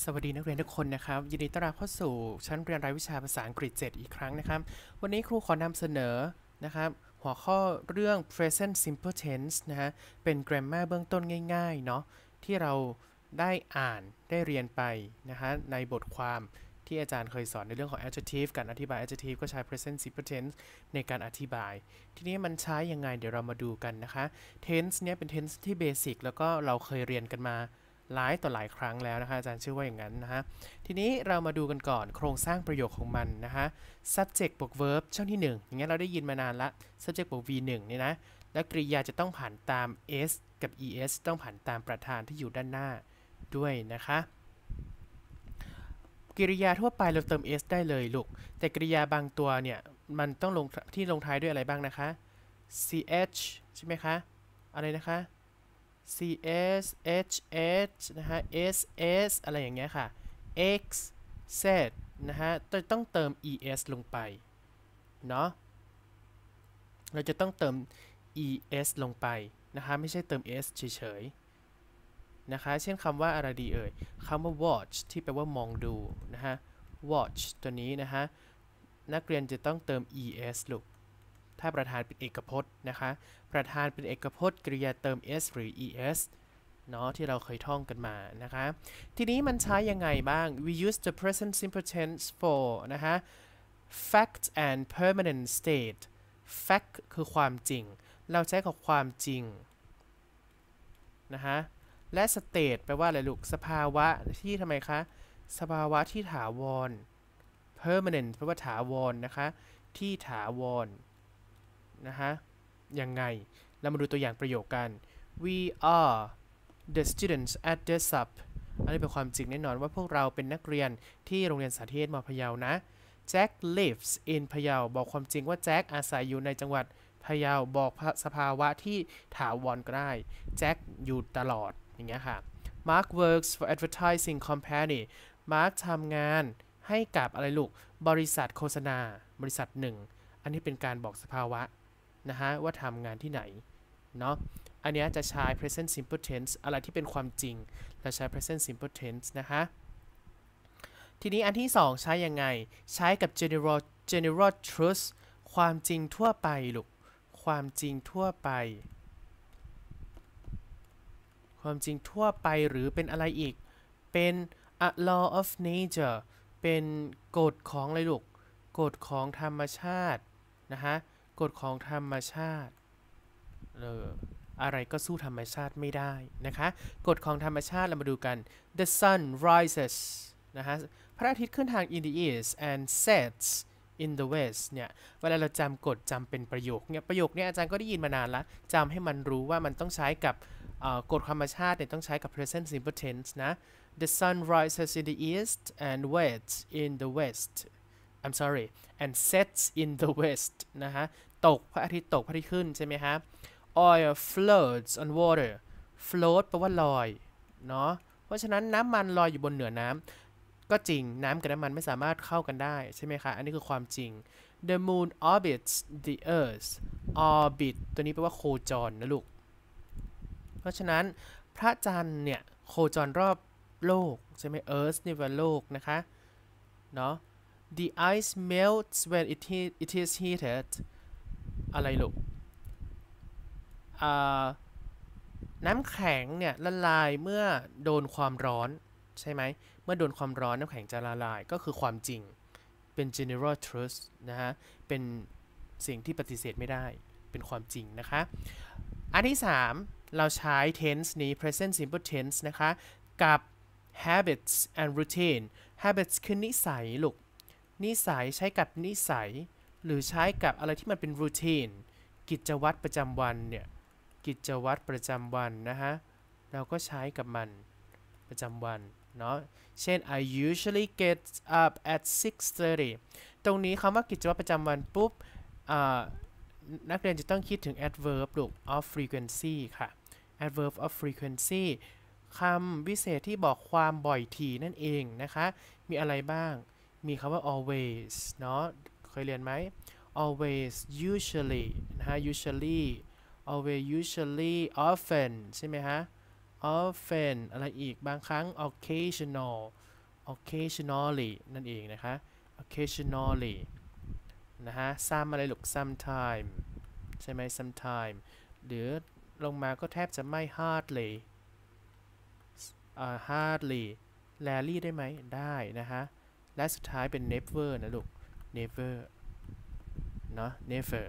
สวัสดีนักเรียนทุกคนนะครับ ยินดีต้อนรับเข้าสู่ชั้นเรียนรายวิชาภาษาอังกฤษ7อีกครั้งนะครับ วันนี้ครูขอนำเสนอนะครับ หัวข้อเรื่อง present simple tense นะฮะเป็น grammar เบื้องต้นง่ายๆ เนาะที่เราได้อ่านได้เรียนไปนะฮะในบทความที่อาจารย์เคยสอนในเรื่องของ adjective การอธิบาย adjective ก็ใช้ present simple tense ในการอธิบาย ทีนี้มันใช้ยังไง เดี๋ยวเรามาดูกันนะคะ tense เนี่ยเป็น tense ที่ basic แล้วก็เราเคยเรียนกันมาหลายต่อหลายครั้งแล้วนะคะอาจารย์เชื่อว่าอย่างนั้นนะฮะ ทีนี้เรามาดูกันก่อนโครงสร้างประโยคของมันนะคะ subject บวก verb ช่องที่1อย่างเงี้ยเราได้ยินมานานละ subject บวก v1 เนี่ยนะ และกริยาจะต้องผ่านตาม s กับ es ต้องผ่านตามประธานที่อยู่ด้านหน้าด้วยนะคะ กริยาทั่วไป เราเติม s ได้เลยลูก แต่กริยาบางตัวเนี่ย มันต้องลงที่ลงท้ายด้วยอะไรบ้างนะคะ ch ใช่ไหมคะ อะไรนะคะ C S H H นะฮะ S S อะไรอย่างเงี้ยค่ะ X Z นะฮะต้องเติม E S ลงไป เนาะเราจะต้องเติม E S ลงไปนะคะไม่ใช่เติม S เฉย ๆ นะคะเช่นคำว่าอะไรดีเอ่ยคำว่า watch ที่แปลว่ามองดูนะฮะ watch ตัวนี้นะฮะนักเรียนจะต้องเติม es ลูกถ้าประธานเป็นเอกพจน์นะคะ ประธานเป็นเอกพจน์กริยาเติม s หรือ es เนาะที่เราเคยท่องกันมานะคะ ทีนี้มันใช้ยังไงบ้าง we use the present simple tense for นะคะ fact and permanent state fact คือความจริง เราใช้กับความจริงนะคะและ state แปลว่าอะไรลูก สภาวะ ที่ทำไมคะ สภาวะที่ถาวร permanent แปลว่าถาวรนนะคะ ที่ถาวรนะฮะ ยังไง แล้วมาดูตัวอย่างประโยคกัน we are the students at the sub อันนี้เป็นความจริงแน่นอนว่าพวกเราเป็นนักเรียนที่โรงเรียนสาธิตมอพะเยานะ Jack lives in พะเยาบอกความจริงว่าแจ็คอาศัยอยู่ในจังหวัดพะเยาบอกสภาวะที่ถาวรก็ได้แจ็คอยู่ตลอดอย่างเงี้ยค่ะ Mark works for advertising company Mark ทำงานให้กับอะไรลูกบริษัทโฆษณาบริษัทหนึ่ง อันนี้เป็นการบอกสภาวะนะฮะว่าทำงานที่ไหนเนาะอันนี้จะใช้ present simple tense อะไรที่เป็นความจริง เราใช้ present simple tense นะคะทีนี้อันที่ 2 ใช้ยังไง ใช้กับ general general truth ความจริงทั่วไปลูกความจริงทั่วไป ความจริงทั่วไปหรือเป็นอะไรอีก เป็น a law of nature เป็นกฎของอะไรลูกกฎของธรรมชาตินะฮะกฎของธรรมชาติเอออะไรก็สู้ธรรมชาติไม่ได้นะคะกฎของธรรมชาติ เรามาดูกัน the sun rises นะฮะพระอาทิตย์ขึ้นทาง in the east and sets in the west เนี่ยเวลาเราจำกฎจำเป็นประโยคเนี่ยประโยคเนี่ยอาจารย์ก็ได้ยินมานานละจำให้มันรู้ว่ามันต้องใช้กับกฎธรรมชาติเนี่ยต้องใช้กับ present simple tense นะ the sun rises in the east and s e t s in the west I'm sorry and sets in the west นะฮะตกพระอาทิตย์ตกพระอาทิตย์ขึ้นใช่ไหมฮะ oil floats on water float แปลว่าลอยเนาะ เพราะฉะนั้นน้ำมันลอยอยู่บนเหนือน้ำก็จริงน้ำกับน้ำมันไม่สามารถเข้ากันได้ ใช่ไหมคะ อันนี้คือความจริง the moon orbits the earth orbit ตัวนี้แปลว่าโคจร นะลูก เพราะฉะนั้นพระจันทร์เนี่ย โคจรรอบโลก ใช่ไหม earth นี่ปว่าโลกนะคะเนาะ the ice melts when it, it is heated อะไรลูกน้ำแข็งเนี่ย ละลายเมื่อโดนความร้อนใช่ไหมเมื่อโดนความร้อนน้ำแข็งจะละลายก็คือความจริงเป็น general truth นะฮะเป็นสิ่งที่ปฏิเสธไม่ได้เป็นความจริงนะคะ อันที่ 3 เราใช้ tense นี้ present simple tense นะคะ กับ habits and routine habits คือนิสัยลูกนิสัยใช้กับนิสัยหรือใช้กับอะไรที่มันเป็นรูทีน กิจวัตรประจำวันเนี่ย กิจวัตรประจำวันนะฮะ เราก็ใช้กับมัน ประจำวัน เนาะ เช่น I usually get up at 6:30 ตรงนี้คำว่ากิจวัตรประจำวัน ปุ๊บนักเรียนจะต้องคิดถึง adverb ลูก of frequency ค่ะ adverb of frequency คำวิเศษที่บอกความบ่อยทีนั่นเองนะคะ มีอะไรบ้าง มีคำว่า always เนาะเคยเรียนไหม always usually นะฮะ usually always usually often ใช่ไหมฮะ often อะไรอีกบางครั้ง occasional occasionally นั่นเองนะคะ occasionally นะฮะ some อะไรหรอก sometime ใช่ไหม sometime หรือลงมาก็แทบจะไม่ hardly hardly rarely ได้ไหมได้นะฮะ และสุดท้ายเป็น never นะลูก never เนาะ never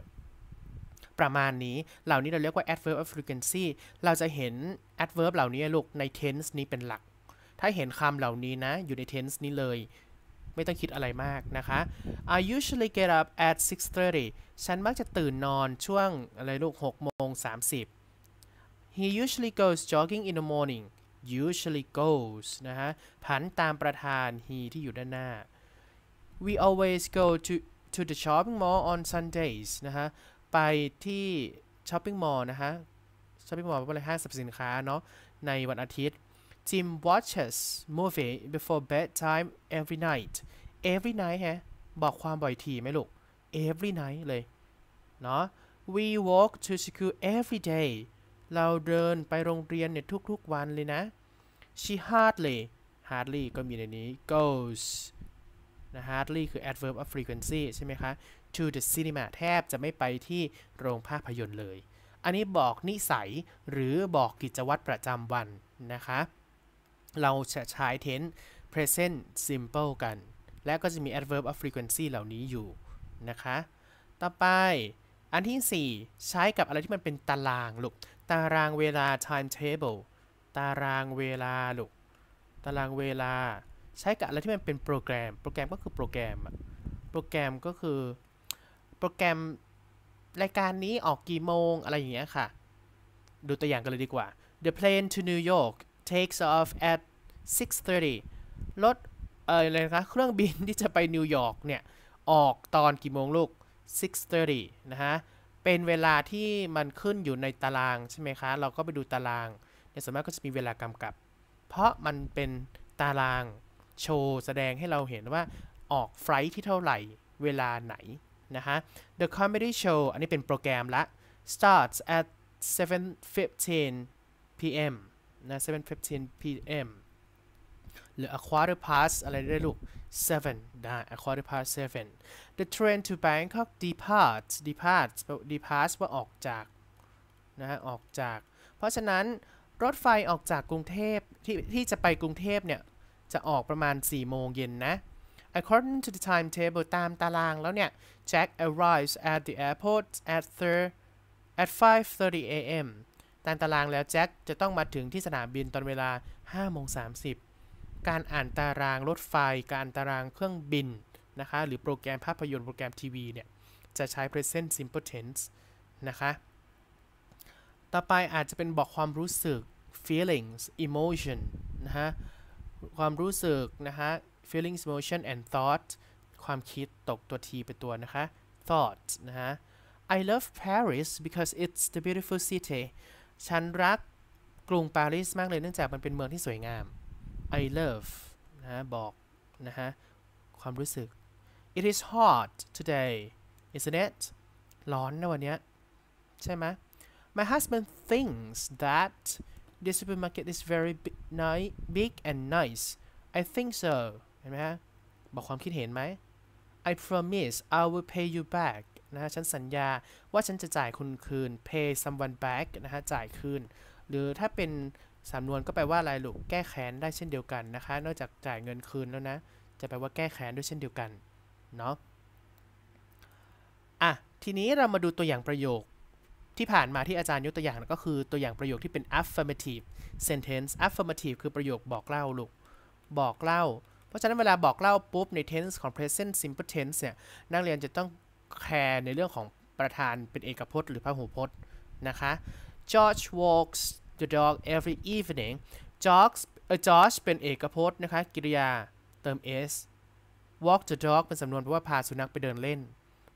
ประมาณนี้เหล่านี้เราเรียกว่า adverb of frequency เราจะเห็น adverb เหล่านี้ลูกใน tense นี้เป็นหลัก ถ้าเห็นคำเหล่านี้นะ อยู่ใน tense นี้เลย ไม่ต้องคิดอะไรมากนะคะ I usually get up at 6:30 ฉันมักจะตื่นนอนช่วงอะไรลูก6โมง30 He usually goes jogging in the morning usually goes นะฮะ ผันตามประธาน he ที่อยู่ด้านหน้า we always go to to the shopping mall on Sundays นะฮะ ไปที่ช้อปปิ้งมอลล์นะฮะช้อปปิ้งมอลล์เป็นห้างสรรพสินค้าเนาะในวันอาทิตย์ Tim watches movie before bedtime every night every night ฮะ บอกความบ่อยทีไหมลูก every night เลยเนาะ we walk to school every day เราเดินไปโรงเรียนเนี่ยทุกๆวันเลยนะ she hardly hardly ก็มีในนี้ goes นะ hardly คือ adverb of frequency ใช่ไหมคะ to the cinema แทบจะไม่ไปที่โรงภาพยนตร์เลย อันนี้บอกนิสัยหรือบอกกิจวัตรประจำวันนะคะ เราจะใช้ tense present simple กัน และก็จะมี adverb of frequency เหล่านี้อยู่นะคะ ต่อไปอันที่ 4 ใช้กับอะไรที่มันเป็นตารางลูก ตารางเวลา time table ตารางเวลาลูก ตารางเวลาใช้กับอะไรที่มันเป็นโปรแกรม โปรแกรมก็คือโปรแกรมอะโปรแกรมก็คือโปรแกรมรายการนี้ออกกี่โมง อะไรอย่างเงี้ยค่ะ ดูตัวอย่างกันเลยดีกว่า The plane to New York takes off at 6:30 รถ เออเลยนะเครื่องบินที่จะไปนิวยอร์กเนี่ย ออกตอนกี่โมงลูก 6:30 นะฮะ เป็นเวลาที่มันขึ้นอยู่ในตารางใช่ไหมคะ เราก็ไปดูตารางในสมัยก็จะมีเวลากำกับ เพราะมันเป็นตารางโชว์แสดงให้เราเห็นว่าออกไฟที่เท่าไหร่ เวลาไหนนะฮะ The comedy show อันนี้เป็นโปรแกรมละ starts at 7:15 p.m. นะ7:15 p.m. หรือ a quarter past อะไรได้ลูก7ได้ a quarter past 7 the train to Bangkok departs departs departs ว่าออกจากนะฮะออกจาก เพราะฉะนั้นรถไฟออกจากกรุงเทพที่ที่จะไปกรุงเทพเนี่ยจะออกประมาณ 4 โมงเย็นนะ According to the timetable ตามตารางแล้วเนี่ย Jack arrives at the airport at, at 5:30 a.m. ตามตารางแล้วแจ็คจะต้องมาถึงที่สนามบินตอนเวลา5โมง30 การอ่านตารางรถไฟ การตารางเครื่องบินนะคะ หรือโปรแกรมภาพยนตร์โปรแกรมทีวีเนี่ย จะใช้ present simple tense นะคะ ต่อไปอาจจะเป็นบอกความรู้สึก feelings emotion นะฮะความรู้สึกนะคะ feelings motion and thought ความคิดตกตัว t เป็นตัวนะคะ thought นะฮะ I love Paris because it's the beautiful city ฉันรักกรุงปารีสมากเลยเนื่องจากมันเป็นเมืองที่สวยงาม I love นะบอก นะฮะ ความรู้สึก It is hot today isn't it ร้อนนะวันนี้ใช่ไหม My husband thinks that t h e s supermarket is very big, nice, big and nice I think so เห็นไหมฮะบอกความคิดเห็นไหม I promise I will pay you back นะฮะฉันสัญญาว่าฉันจะจ่ายคุณคืน pay someone back นะฮะ จ่ายคืน หรือถ้าเป็นสำนวนก็แปลว่าอะไรลูกแก้แค้นได้เช่นเดียวกันนะคะ นอกจากจ่ายเงินคืนแล้วนะ จะแปลว่าแก้แค้นด้วยเช่นเดียวกัน เนาะ อ่ะ ทีนี้เรามาดูตัวอย่างประโยคที่ผ่านมาที่อาจารย์ยกตัวอย่างก็คือตัวอย่างประโยคที่เป็น affirmative sentence affirmative คือประโยคบอกเล่าลูกบอกเล่า เพราะฉะนั้นเวลาบอกเล่าปุ๊บใน tense ของ present simple tense เนี่ยนักเรียนจะต้องแคร์ในเรื่องของประธานเป็นเอกพจน์หรือพหูพจน์นะคะ George walks the dog every evening George เออ George เป็นเอกพจน์นะคะกริยาเติม s walk the dog เป็นสำนวนแปลว่าพาสุนัขไปเดินเล่น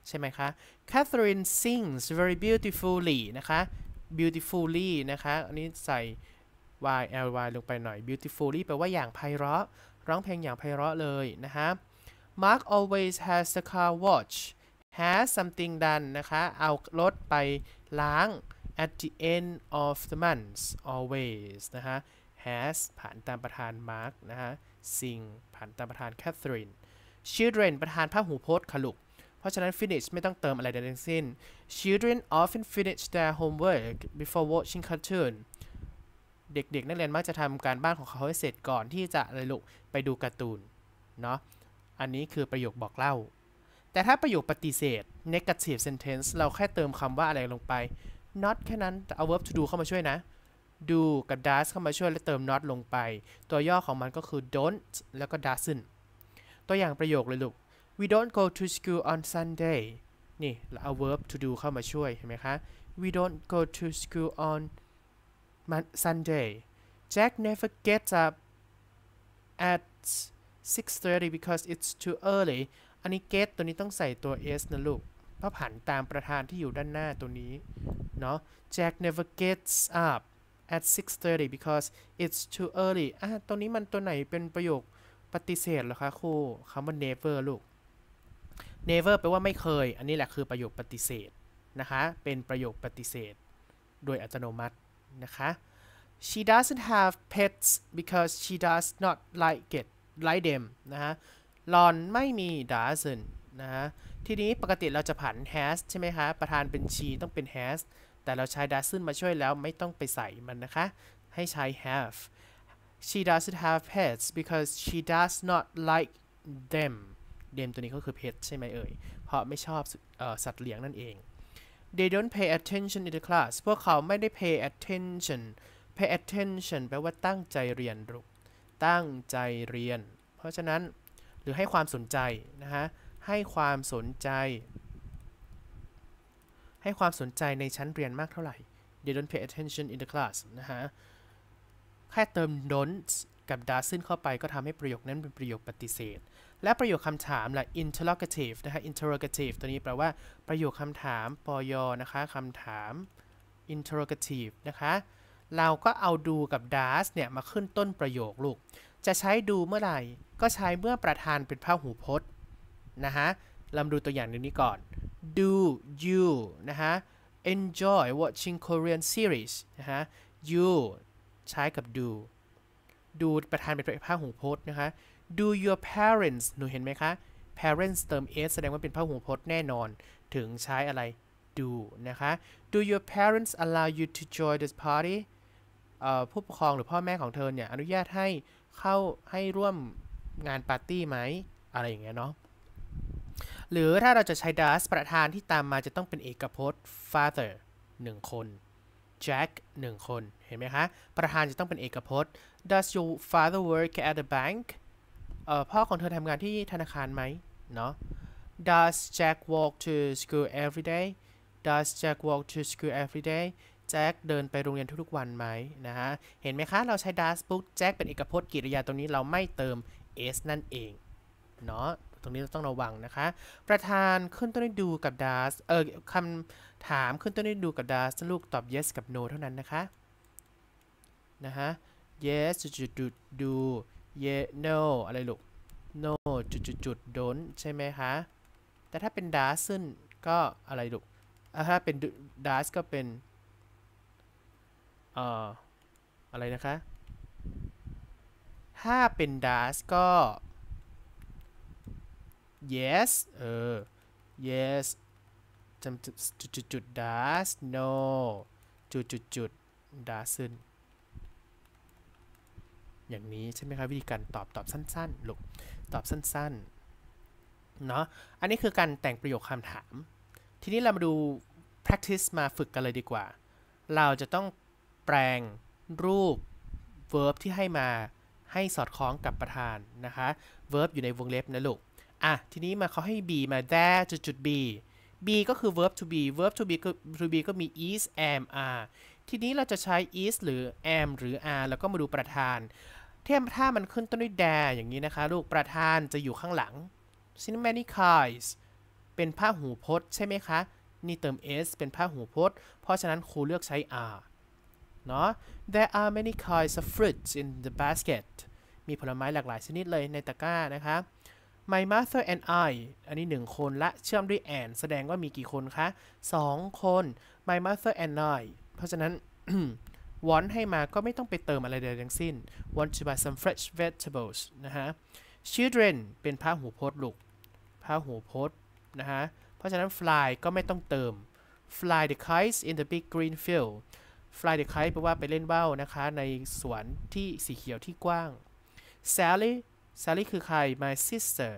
ใช่ไหมคะ Catherine sings very beautifully นะคะ beautifully นะคะอันนี้ใส่ y l y ลงไปหน่อย beautifully แปลว่าอย่างไพเราะ ร้องเพลงอย่างไพเราะเลยนะคะ Mark always has the car watch has something done นะคะ เอารถไปล้าง at the end of the month always นะคะ has ผ่านตามประธาน Mark นะคะ sing ผ่านตามประธาน Catherine children ประธานพหูพจน์ขลุกเพราะฉะนั้น finish ไม่ต้องเติมอะไรใดทั้งสิ้น children often finish their homework before watching cartoon เด็กๆ นักเรียนมักจะทำการบ้านของเขาให้เสร็จก่อนที่จะเลยลุกไปดูการ์ตูน เนาะอันนี้คือประโยคบอกเล่า แต่ถ้าประโยคปฏิเสธ negative sentence เราแค่เติมคำว่าอะไรลงไป not แค่นั้นแต่เอา verb to do เข้ามาช่วยนะ do กับ does เข้ามาช่วยและเติม not ลงไป ตัวย่อของมันก็คือ don't แล้วก็ doesn't ตัวอย่างประโยคเลยลูก we don't go to school on Sunday นี่เราเอา verb to do เข้ามาช่วย เห็นไหมคะ we don't go to school on Sunday Jack never gets up at 6:30 because it's too early อันนี้ get ตัวนี้ต้องใส่ตัว s นะลูก เพราะผันตามประธานที่อยู่ด้านหน้าตัวนี้ เนาะ Jack never gets up at 6:30 because it's too early อ่ะตัวนี้มันตัวไหนเป็นประโยคปฏิเสธเหรอคะครูคำว่า never ลูก never แปลว่าไม่เคย อันนี้แหละคือประโยคปฏิเสธนะคะ เป็นประโยคปฏิเสธโดยอัตโนมัตินะคะ she doesn't have pets because she does not like it like them นะฮะ หลอนไม่มี doesn't นะฮะทีนี้ปกติเราจะผัน has ใช่ไหมคะ ประธานเป็น she ต้องเป็น has แต่เราใช้ doesn't มาช่วยแล้ว ไม่ต้องไปใส่มันนะคะ ให้ใช้ have she doesn't have pets because she does not like them เดมตัวนี้ก็คือเพชใช่ไหมเอ่ย เพราะไม่ชอบอสัตว์เลี้ยงนั่นเอง they don't pay attention in the class พวกเขาไม่ได้ pay attention pay attention แปลว่าตั้งใจเรียนรู้ตั้งใจเรียน เพราะฉะนั้นหรือให้ความสนใจ นะฮะ ให้ความสนใจ ให้ความสนใจในชั้นเรียนมากเท่าไหร่ they don't pay attention in the class นะฮะ แค่เติม don't กับ doesn't เข้าไปก็ทำให้ประโยคนั้นเป็นประโยคปฏิเสธและประโยคคำถามล่ะ interrogative นะคะ interrogative ตัวนี้แปลว่าประโยคคำถาม ปยนะคะคำถาม interrogative นะคะ เราก็เอาดูกับ does เนี่ยมาขึ้นต้นประโยคลูก จะใช้ดูเมื่อไหร่ ก็ใช้เมื่อประธานเป็นพหูพจน์นะคะเราดูตัวอย่างนี้ก่อน do you นะคะ enjoy watching Korean series นะคะ you ใช้กับ do do ประธานเป็นพหูพจน์นะคะ do your parents หนูเห็นไหมคะ parents เติม s แสดงว่าเป็นพหูพจน์แน่นอน ถึงใช้อะไร do นะคะ do your parents allow you to join this party ผู้ปกครองหรือพ่อแม่ของเธอเนี่ย อนุญาตให้เข้าให้ร่วมงานปาร์ตี้ไหม อะไรอย่างเงี้ยเนาะ หรือถ้าเราจะใช้ does ประธานที่ตามมาจะต้องเป็นเอกพจน์ father 1คน Jack 1 คน เห็นไหมคะ ประธานจะต้องเป็นเอกพจน์ Does your father work at the bank เออพ่อของเธอทำงานที่ธนาคารไหมเนาะ Does Jack walk to school every day Does Jack walk to school every day แจ็คเดินไปโรงเรียนทุกๆวันไหมนะฮะเห็นไหมคะ เราใช้ does book แจ็คเป็นเอกพจน์กริยาตรงนี้ เราไม่เติม s นั่นเองเนาะตรงนี้เราต้องระวังนะคะ ประธานขึ้นต้นด้วยดูกับ does เออคำถามขึ้นต้นด้วยดูกับ does ลูกตอบ yes กับ no เท่านั้นนะคะนะฮะ yes จุดจุดดูเย no อะไรลูก no จุดจุดจุดโดนใช่ไหมคะ แต่ถ้าเป็น doesn't ก็อะไรลูกถ้าเป็น does ก็เป็นเอ่อ อะไรนะคะ ถ้าเป็น does ก็ yes เออ yes จจุดจุดจุด does no จุดจุดจุด doesn't อย่างนี้ใช่ไหมครับวิธีการตอบตอบสั้นๆ ลูกตอบสั้นๆ เนาะอันนี้คือการแต่งประโยคคำถาม ทีนี้เรามาดู practice มาฝึกกันเลยดีกว่า เราจะต้องแปลงรูป verb ที่ให้มาให้สอดคล้องกับประธานนะคะ verb อยู่ในวงเล็บนะลูกอ่ะ ทีนี้มาเขาให้ b มา there จุดจุด b b ก็คือ verb to be verb to be ก็ to be ก็มี is am are ทีนี้เราจะใช้ is หรือ am หรือ are แล้วก็มาดูประธานเทมถ้ามันขึ้นต้นด้วยแดอย่างนี้นะคะ ลูกประธานจะอยู่ข้างหลัง cinematics เป็นผ้าหูพจน์ใช่ไหมคะ นี่เติม s เป็นผ้าหูพจน์เพราะฉะนั้นครูเลือกใช้ r เนาะ there are many kinds of fruits in the basket มีผลไม้หลากหลายชนิดเลยในตะกร้านะคะ my mother and I อันนี้ 1 คนละเชื่อมด้วย and แสดงว่ามีกี่คนคะ2คน my mother and I เพราะฉะนั้นวอนให้มาก็ไม่ต้องไปเติมอะไรใดทั้งสิ้น want to buy some fresh vegetables นะฮะ children เป็นพหูพจน์ลูกพหูพจน์นะฮะ เพราะฉะนั้น fly ก็ไม่ต้องเติม fly the kites in the big green field fly the kite แปลว่าไปเล่นว่าวนะคะ ในสวนที่สีเขียวที่กว้าง Sally Sally คือใคร my sister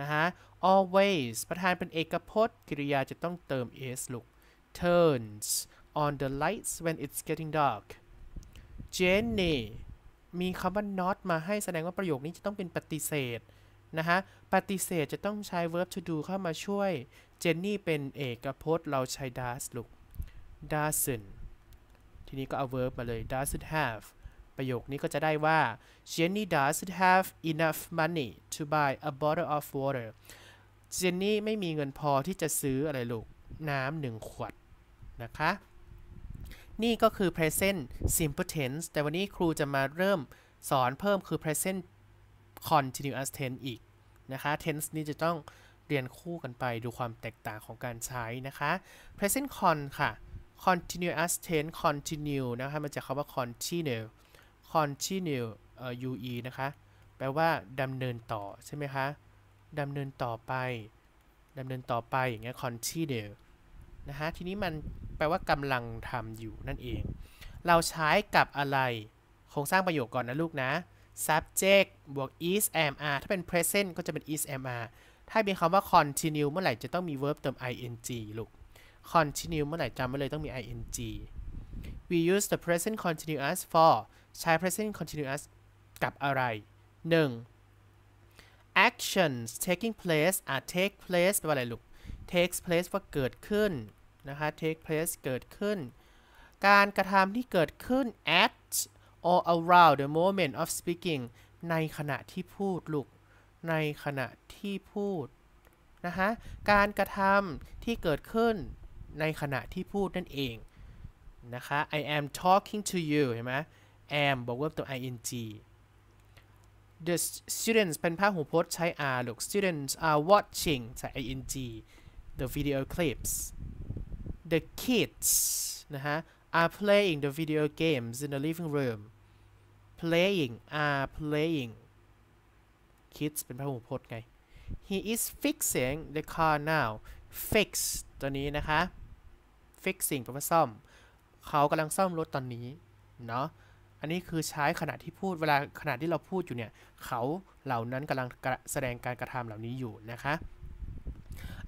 นะฮะ always ประธานเป็นเอกพจน์กริยาจะต้องเติม s ลูก turns on the lights when it's getting dark Jenny มีคำว่า not มาให้แสดงว่าประโยคนี้จะต้องเป็นปฏิเสธนะฮะ ปฏิเสธจะต้องใช้ verb to do เข้ามาช่วย Jenny เป็นเอกพจน์เราใช้ does ลูก doesn't ทีนี้ก็เอา verb มาเลย doesn't have ประโยคนี้ก็จะได้ว่า Jenny doesn't have enough money to buy a bottle of water เจนนี่ไม่มีเงินพอที่จะซื้ออะไรลูก น้ำหนึ่งขวด นะคะนี่ก็คือ present simple tense แต่วันนี้ครูจะมาเริ่มสอนเพิ่มคือ present continuous tense อีก นะคะ tense นี้จะต้องเรียนคู่กันไปดูความแตกต่างของการใช้นะคะ present con ค่ะ continuous tense continue นะคะมันจะคำว่า continue continue u อ ue นะคะ แปลว่าดำเนินต่อใช่ไหมคะดำเนินต่อไปดำเนินต่อไป อย่างเงี้ย continue นะฮะ ทีนี้มันแปลว่ากำลังทำอยู่นั่นเอง เราใช้กับอะไร โครงสร้างประโยคก่อนนะลูกนะ subject บวก is am are ถ้าเป็น present ก็จะเป็น is am are ถ้ามีคำว่า continue เมื่อไหร่จะต้องมี verb เติม ing ลูก continue เมื่อไหร่จำไว้เลยต้องมี ing we use the present continuous for ใช้ present continuous กับอะไร 1. actions taking place are take place แปลว่าอะไรลูก takes place ว่าเกิดขึ้น นะคะ take place เกิดขึ้น การกระทำที่เกิดขึ้น at or around the moment of speaking ในขณะที่พูดลูกในขณะที่พูด นะคะ การกระทำที่เกิดขึ้นในขณะที่พูด นั่นเอง นะคะ I am talking to you เห็นไหม am บวกว่าตัว ing the students เป็นพหูพจน์ใช้ are ลูก students are watching ใส่ ing the video clips the kids นะฮะ are playing the video games in the living room playing are playing kids เป็นพหูพจน์ไง he is fixing the car now fix ตัวนี้นะคะ fixing แปลว่าซ่อม เขากำลังซ่อมรถตอนนี้เนาะ อันนี้คือใช้ขณะที่พูด เวลาขณะที่เราพูดอยู่เนี่ย เขาเหล่านั้นกำลังแสดงการกระทำเหล่านี้อยู่นะคะ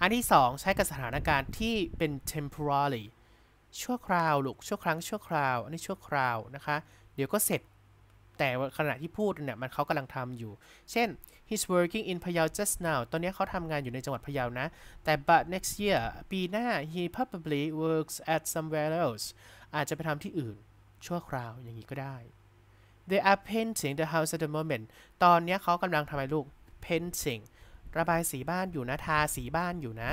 อันที่ 2 ใช้กับสถานการณ์ที่เป็น temporary ชั่วคราวลูกชั่วครั้งชั่วคราว อันนี้ชั่วคราวนะคะ เดี๋ยวก็เสร็จ แต่ขณะที่พูดเนี่ยมันเขากำลังทำอยู่ เช่น he's working in Payao just now ตอนนี้เขาทำงานอยู่ในจังหวัดพะเยานะ แต่ but next year ปีหน้า he probably works at somewhere else อาจจะไปทำที่อื่นชั่วคราวอย่างนี้ก็ได้ they are painting the house at the moment ตอนนี้เขากำลังทำอะไรลูก painting ระบายสีบ้านอยู่นะทาสีบ้านอยู่นะ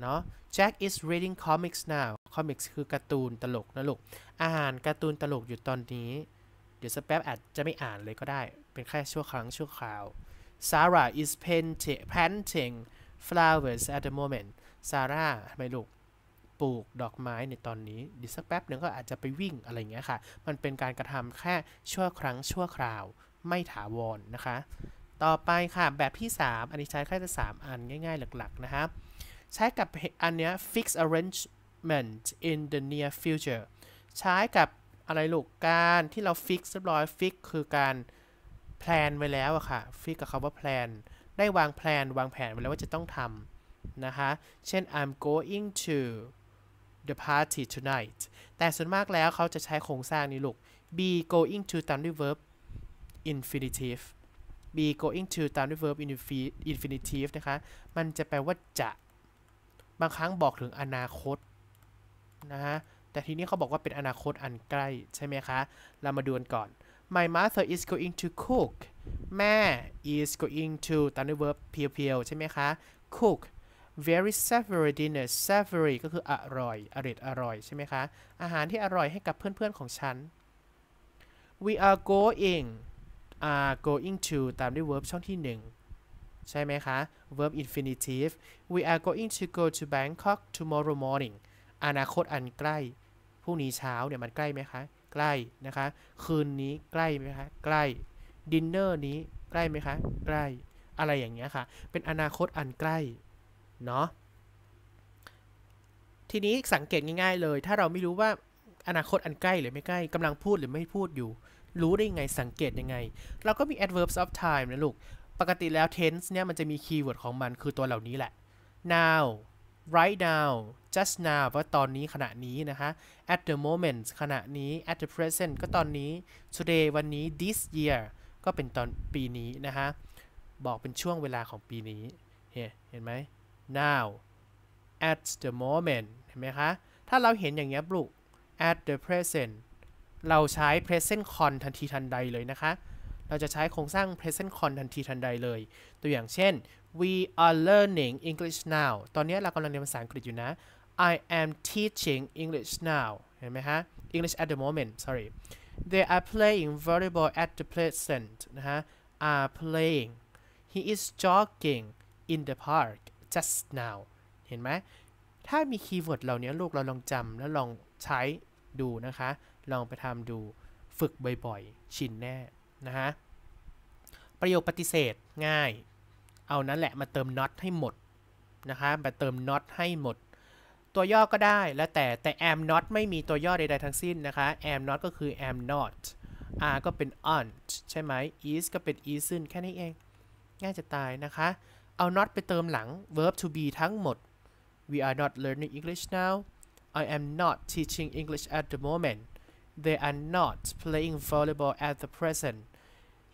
เนาะ Jack is reading comics now comics คือ การ์ตูนตลกนะลูกอ่านการ์ตูนตลกอยู่ตอนนี้เดี๋ยวสแป๊บอาจจะไม่อ่านเลยก็ได้ เป็นแค่ชั่วครั้งชั่วคราว Sarah is painting planting flowers at the moment Sarah ทำไมลูกปลูกดอกไม้ในตอนนี้เดี๋ยวสักแป๊บหนึ่งก็อาจจะไปวิ่งอะไรอย่างเงี้ยค่ะมันเป็นการกระทำแค่ชั่วครั้งชั่วคราวไม่ถาวรนนะคะต่อไปค่ะ แบบที่ 3 อันนี้ใช้แค่จะ3อันง่ายๆ หลัก ๆ นะครับใช้กับอันเนี้ย fix arrangement in the near future ใช้กับอะไรลูกการที่เรา fix เรียบร้อย fix คือการแพลนไว้แล้วอะค่ะ fix กับคาว่าแพลนได้วางแพลนวางแผนไว้แล้วว่าจะต้องทำนะคะ เช่น I'm going to the party tonight แต่ส่วนมากแล้วเขาจะใช้โครงสร้างนี้ลูก be going to ตามด้วย verb infinitive be going to ตามด้วย verb infinitive นะคะ มันจะแปลว่าจะ บางครั้งบอกถึงอนาคต นะฮะ แต่ทีนี้เขาบอกว่าเป็นอนาคตอันใกล้ ใช่ไหมคะ เรามาดูกันก่อน my mother is going to cook แม่ is going to ตามด้วย verb เพียวๆใช่ไหมคะ cook very savory dinner savory ก็คืออร่อย อร่อยอร่อย ใช่ไหมคะ อาหารที่อร่อยให้กับเพื่อนๆ ของฉัน we are going are going to ตามด้วย verb ช่องที่ 1 ใช่ไหมคะ verb infinitive we are going to go to Bangkok tomorrow morning อนาคตอันใกล้ พรุ่งนี้เช้าเนี่ยมันใกล้ไหมคะใกล้นะคะ คืนนี้ใกล้ไหมคะใกล้ดินเนอร์นี้ใกล้ไหมคะใกล้อะไรอย่างเงี้ยค่ะ เป็นอนาคตอันใกล้เนาะทีนี้สังเกตง่าย ๆ เลย ถ้าเราไม่รู้ว่าอนาคตอันใกล้หรือไม่ใกล้กำลังพูดหรือไม่พูดอยู่รู้ได้ยังไง สังเกตยังไง เราก็มี adverbs of time นะลูก ปกติแล้ว tense เนี่ย มันจะมีคีย์เวิร์ดของมัน คือตัวเหล่านี้แหละ now right now just now ว่าตอนนี้ขณะนี้นะคะ at the moment ขณะนี้ at the present ก็ตอนนี้ today วันนี้ this year ก็เป็นตอนปีนี้นะคะบอกเป็นช่วงเวลาของปีนี้ เห็นไหม now at the moment เห็นไหมคะ ถ้าเราเห็นอย่างเงี้ยปลุก at the present เราใช้ present con ทันทีทันใดเลยนะคะ เราจะใช้โครงสร้าง present con ทันทีทันใดเลย ตัวอย่างเช่น we are learning English now ตอนนี้เรากำลังเรียนภาษาอังกฤษอยู่นะ I am teaching English now เห็นไหมฮะ English at the moment sorry they are playing volleyball at the present นะฮะ are playing he is jogging in the park just now เห็นไหม ถ้ามีคีย์เวิร์ดเหล่านี้ลูกเราลองจำแล้วลองใช้ดูนะคะลองไปทำดู ฝึกบ่อยๆ ชินแน่ นะฮะ ประโยคปฏิเสธง่าย เอานั้นแหละ มาเติมน็อตให้หมด นะคะ มาเติมน็อตให้หมด ตัวย่อก็ได้ แล้วแต่ แต่ am not ไม่มีตัวย่อใด ๆทั้งสิ้นนะคะ am not ก็คือ am not r ก็เป็น aren't ใช่ไหม is ก็เป็น isn't แค่นี้เอง ง่ายจะตายนะคะ เอา not ไปเติมหลัง verb to be ทั้งหมด we are not learning English now I am not teaching English at the moment They are not playing volleyball at the present.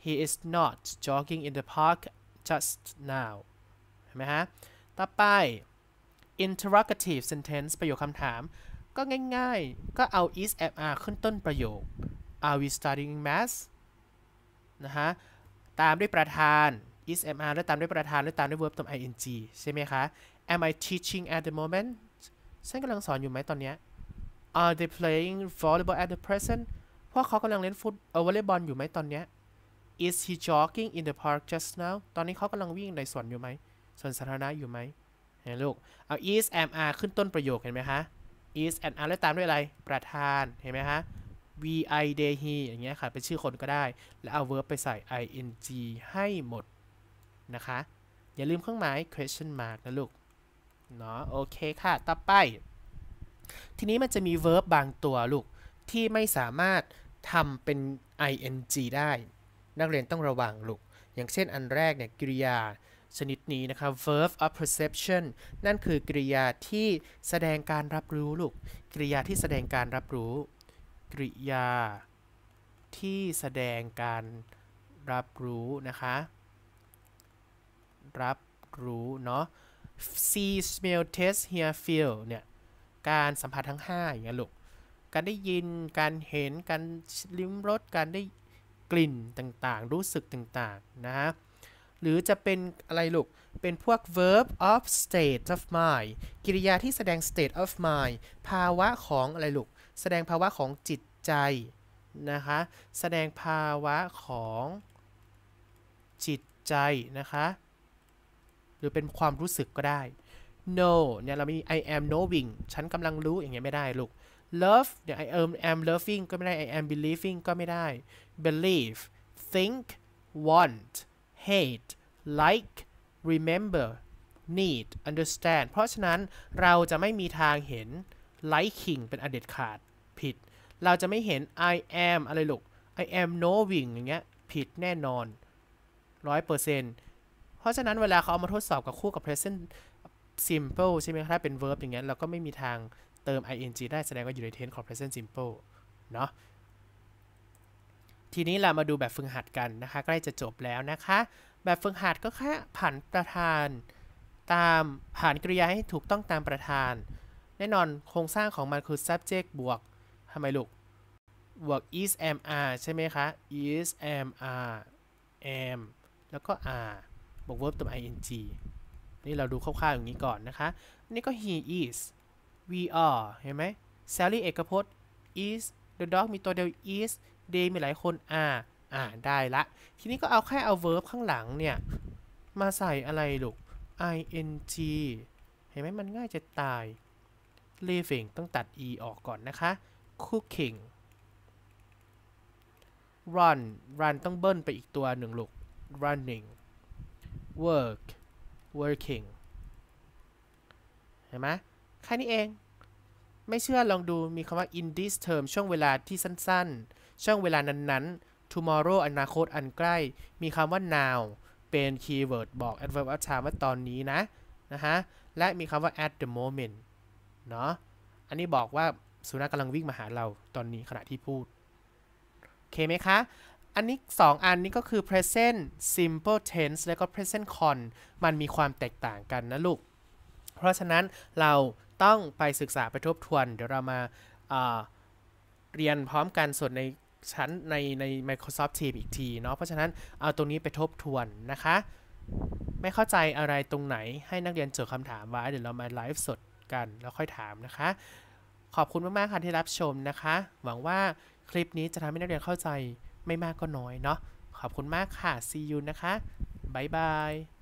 He is not jogging in the park just now. เห็นไหมฮะ ต่อไป interrogative sentence ประโยคคำถาม ก็ง่ายๆ ก็เอา is am are ขึ้นต้นประโยค are we studying math นะฮะ ตามด้วยประธาน is am are แล้วตามด้วยประธาน แล้วตามด้วย verb ตัว ing ใช่ไหมคะ am I teaching at the moment ฉันกำลังสอนอยู่ไหมตอนเนี้ย are they playing volleyball at the present พวกเขากำลังเล่นฟุตวอลเลย์บอลอยู่ไหมตอนเนี้ย is he jogging in the park just now ตอนนี้เขากำลังวิ่งในสวนอยู่ไหม สวนสาธารณะอยู่ไหม เห็นลูก เอา is am are ขึ้นต้นประโยคเห็นไหมคะ is and are แล้วตามด้วยอะไร ประธาน เห็นไหมคะ vi de he อย่างเงี้ยค่ะ เป็นชื่อคนก็ได้ แล้วเอา verb ไปใส่ ing ให้หมด นะคะ อย่าลืมเครื่องหมาย question mark นะลูก เนาะโอเคค่ะ ต่อไปทีนี้มันจะมี verb บางตัวลูกที่ไม่สามารถทำเป็น ing ได้ นักเรียนต้องระวังลูกอย่างเช่นอันแรกเนี่ยกริยาชนิดนี้นะครับ verb of perception นั่นคือกริยาที่แสดงการรับรู้ลูกกริยาที่แสดงการรับรู้กริยาที่แสดงการรับรู้นะคะ รับรู้เนาะ see smell taste hear feel เนี่ยการสัมผัสทั้ง5อย่างเงี้ยลูก การได้ยิน การเห็น การลิ้มรส การได้กลิ่นต่างๆ รู้สึกต่างๆ นะฮะ หรือจะเป็นอะไรลูก เป็นพวก verb of state of mind กิริยาที่แสดง state of mind ภาวะของอะไรลูก แสดงภาวะของจิตใจนะคะ แสดงภาวะของจิตใจนะคะ หรือเป็นความรู้สึกก็ได้ no เนี่ยเราไม่มี I am knowing ฉันกำลังรู้อย่างเงี้ยไม่ได้ลูก love เนี่ย I am am loving ก็ไม่ได้ I am believing ก็ไม่ได้ believe think want hate like remember need understand เพราะฉะนั้นเราจะไม่มีทางเห็น liking เป็นอเด็ดขาด ผิด เราจะไม่เห็น I am อะไรลูก I am knowing อย่างเงี้ยผิดแน่นอน 100%เพราะฉะนั้นเวลาเขาเอามาทดสอบกับคู่กับ present simple ใช่ไหมรับเป็น verb อย่างเงี้ยเราก็ไม่มีทางเติม ing ได้แสดงว่าอยู่ใน tense ของ present simple เนาะทีนี้เรามาดูแบบฝึกหัดกันนะคะใกล้จะจบแล้วนะคะ แบบฝึกหัดก็แค่ผันประธานตามผ่านกริยาให้ถูกต้องตามประธาน แน่นอนโครงสร้างของมันคือ subject บวกทำไมลูกบวก is am are ใช่ไหมคะ is am are am แล้วก็ are บวก verb ตัว ing นี่เราดูคร่าวๆอย่างนี้ก่อนนะคะ นี่ก็ he is we are เห็นไหม Sally เอกพจน์ is the dog มีตัวเดียว is they มีหลายคน are อ่าได้ละ ทีนี้ก็เอาแค่เอา verb ข้างหลังเนี่ย มาใส่อะไรลูก ing เห็นไหมมันง่ายจะตาย living ต้องตัด e ออกก่อนนะคะ cooking run run ต้องเบิ้ลไปอีกตัวหนึ่งลูก running work working เห็นไหมแค่นี้เอง ไม่เชื่อลองดูมีคำว่า in this term ช่วงเวลาที่สั้นๆ ช่วงเวลานั้นๆ tomorrow อนาคตอันใกล้มีคำว่า now เป็น keyword บอก adverb of time ว่าตอนนี้นะนะฮะและมีคำว่า at the moment เนาะอันนี้บอกว่าสุนัขกำลังวิ่งมาหาเราตอนนี้ขณะที่พูด โอเคไหมคะอันนี้ 2 อันนี้ก็คือ present simple tense แล้วก็ present con มันมีความแตกต่างกันนะลูก เพราะฉะนั้นเราต้องไปศึกษาไปทบทวน เดี๋ยวเรามาาเรียนพร้อมกันส่วนในชั้นในใน Microsoft Teams อีกทีเนาะ เพราะฉะนั้นเอาตรงนี้ไปทบทวนนะคะ ไม่เข้าใจอะไรตรงไหนให้นักเรียนจดคำถามไว้ เดี๋ยวเรามาไลฟ์สดกันแล้วค่อยถามนะคะ ขอบคุณมากๆค่ะที่รับชมนะคะ หวังว่าคลิปนี้จะทำให้นักเรียนเข้าใจไม่มากก็น้อย เนาะ ขอบคุณมากค่ะ see you นะคะ บ๊าย บาย